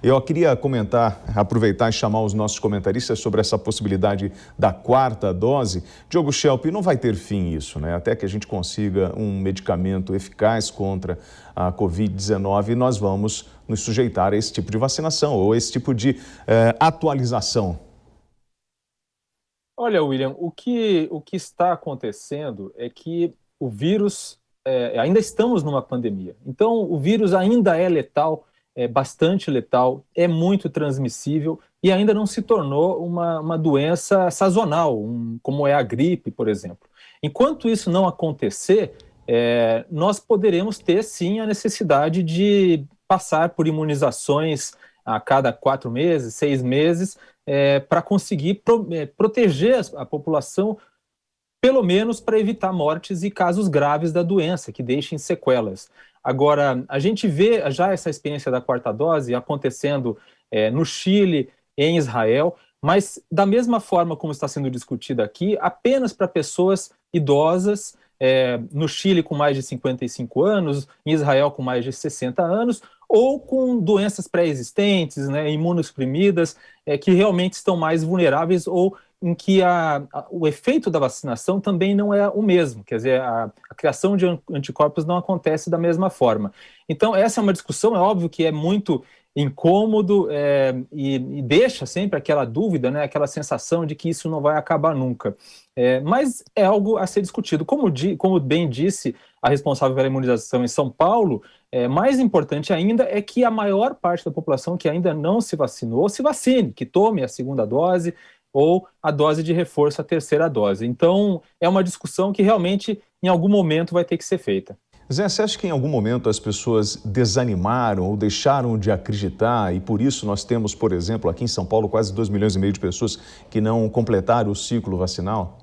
Eu queria comentar, aproveitar e chamar os nossos comentaristas sobre essa possibilidade da quarta dose. Diogo Schelp, não vai ter fim isso, né? Até que a gente consiga um medicamento eficaz contra a Covid-19, nós vamos nos sujeitar a esse tipo de vacinação ou esse tipo de eh, atualização. Olha, William, o que, o que está acontecendo é que o vírus, eh, ainda estamos numa pandemia, então o vírus ainda é letal é bastante letal, é muito transmissível e ainda não se tornou uma, uma doença sazonal, um, como é a gripe, por exemplo. Enquanto isso não acontecer, é, nós poderemos ter sim a necessidade de passar por imunizações a cada quatro meses, seis meses, é, para conseguir pro, é, proteger a população, pelo menos para evitar mortes e casos graves da doença, que deixem sequelas. Agora, a gente vê já essa experiência da quarta dose acontecendo é, no Chile, em Israel, mas da mesma forma como está sendo discutida aqui, apenas para pessoas idosas, é, no Chile com mais de 55 anos, em Israel com mais de 60 anos, ou com doenças pré-existentes, né, imunossuprimidas, é, que realmente estão mais vulneráveis ou em que a, a, o efeito da vacinação também não é o mesmo, quer dizer, a, a, criação de anticorpos não acontece da mesma forma. Então, essa é uma discussão, é óbvio que é muito incômodo é, e, e, deixa sempre aquela dúvida, né, aquela sensação de que isso não vai acabar nunca. É, mas é algo a ser discutido. Como, di, como bem disse a responsável pela imunização em São Paulo, é, mais importante ainda é que a maior parte da população que ainda não se vacinou se vacine, que tome a segunda dose, ou a dose de reforço, a terceira dose. Então, é uma discussão que realmente em algum momento vai ter que ser feita. Zé, você acha que em algum momento as pessoas desanimaram ou deixaram de acreditar e por isso nós temos, por exemplo, aqui em São Paulo, quase 2 milhões e meio de pessoas que não completaram o ciclo vacinal?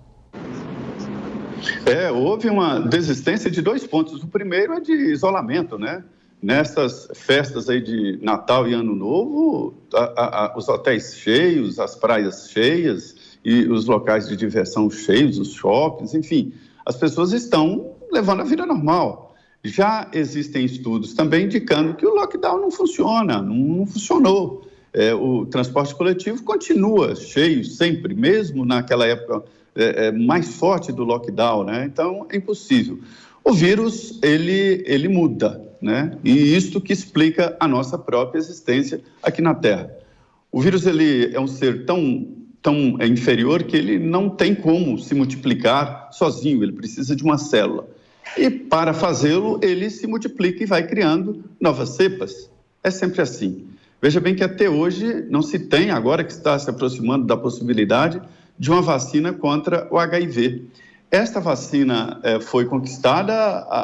É, houve uma desistência de dois pontos. O primeiro é de isolamento, né? nessas festas aí de Natal e Ano Novo, a, a, os hotéis cheios, as praias cheias e os locais de diversão cheios, os shoppings, enfim, as pessoas estão levando a vida normal. Já existem estudos também indicando que o lockdown não funciona, não, não funcionou. É, o transporte coletivo continua cheio sempre, mesmo naquela época é, é, mais forte do lockdown, né? Então é impossível. O vírus ele ele muda né? E isto que explica a nossa própria existência aqui na Terra. O vírus ele é um ser tão tão é inferior que ele não tem como se multiplicar sozinho, ele precisa de uma célula. E para fazê-lo, ele se multiplica e vai criando novas cepas. É sempre assim. Veja bem que até hoje não se tem, agora que está se aproximando da possibilidade de uma vacina contra o HIV. Esta vacina é, foi conquistada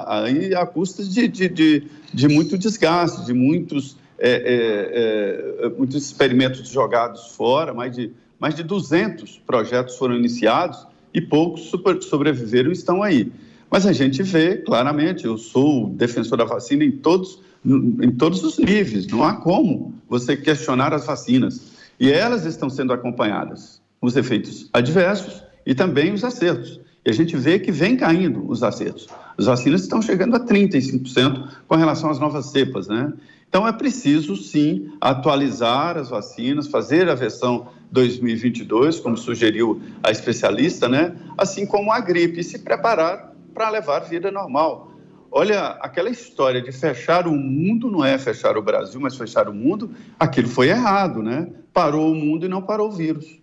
aí a, a custa de, de, de, de, muito desgaste, de muitos, é, é, é muitos experimentos jogados fora, mais de, mais de 200 projetos foram iniciados e poucos super, sobreviveram e estão aí. Mas a gente vê claramente, eu sou defensor da vacina em todos, em todos os níveis, não há como você questionar as vacinas. E elas estão sendo acompanhadas, os efeitos adversos e também os acertos. E a gente vê que vem caindo os acertos. As vacinas estão chegando a 35% com relação às novas cepas, né? Então é preciso sim atualizar as vacinas, fazer a versão 2022, como sugeriu a especialista, né? Assim como a gripe, e se preparar para levar vida normal. Olha, aquela história de fechar o mundo não é fechar o Brasil, mas fechar o mundo, aquilo foi errado, né? Parou o mundo e não parou o vírus.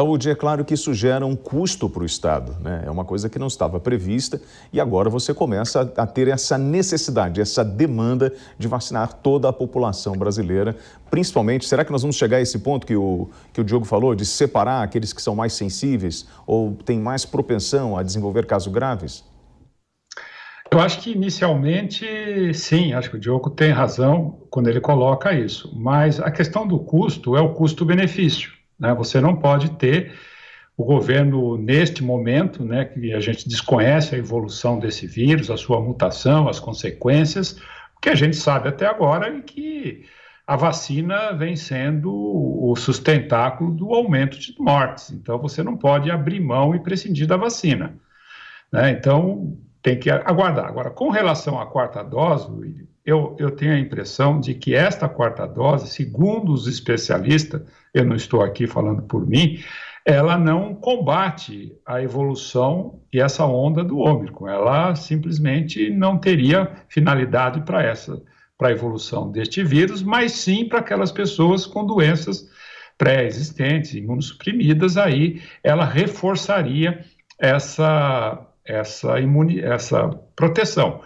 Saúde, é claro que isso gera um custo para o Estado, né? é uma coisa que não estava prevista e agora você começa a, a ter essa necessidade, essa demanda de vacinar toda a população brasileira, principalmente, será que nós vamos chegar a esse ponto que o, que o Diogo falou, de separar aqueles que são mais sensíveis ou têm mais propensão a desenvolver casos graves? Eu acho que inicialmente, sim, acho que o Diogo tem razão quando ele coloca isso, mas a questão do custo é o custo-benefício. Né? Você não pode ter o governo, neste momento, né, que a gente desconhece a evolução desse vírus, a sua mutação, as consequências, o que a gente sabe até agora é que a vacina vem sendo o sustentáculo do aumento de mortes. Então, você não pode abrir mão e prescindir da vacina. Né? Então, tem que aguardar. Agora, com relação à quarta dose, eu, eu tenho a impressão de que esta quarta dose, segundo os especialistas, eu não estou aqui falando por mim, ela não combate a evolução e essa onda do Ômicron. Ela simplesmente não teria finalidade para essa, para a evolução deste vírus, mas sim para aquelas pessoas com doenças pré-existentes, imunossuprimidas, aí ela reforçaria essa essa, imunidade, essa proteção.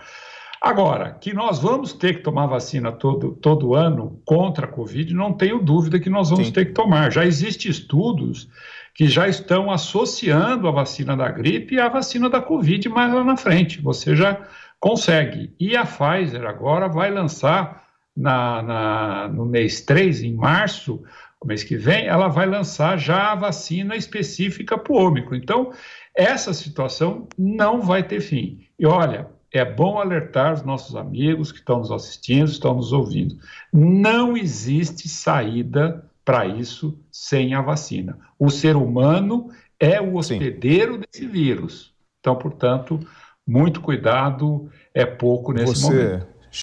Agora, que nós vamos ter que tomar vacina todo, todo ano contra a Covid, não tenho dúvida que nós vamos Sim. ter que tomar. Já existem estudos que já estão associando a vacina da gripe à vacina da Covid mais lá na frente. Você já consegue. E a Pfizer agora vai lançar na, na, no mês 3, em março, mês que vem, ela vai lançar já a vacina específica para o ômicron. Então, essa situação não vai ter fim. E olha, é bom alertar os nossos amigos que estão nos assistindo, estão nos ouvindo. Não existe saída para isso sem a vacina. O ser humano é o hospedeiro Sim. desse vírus. Então, portanto, muito cuidado é pouco nesse você, momento.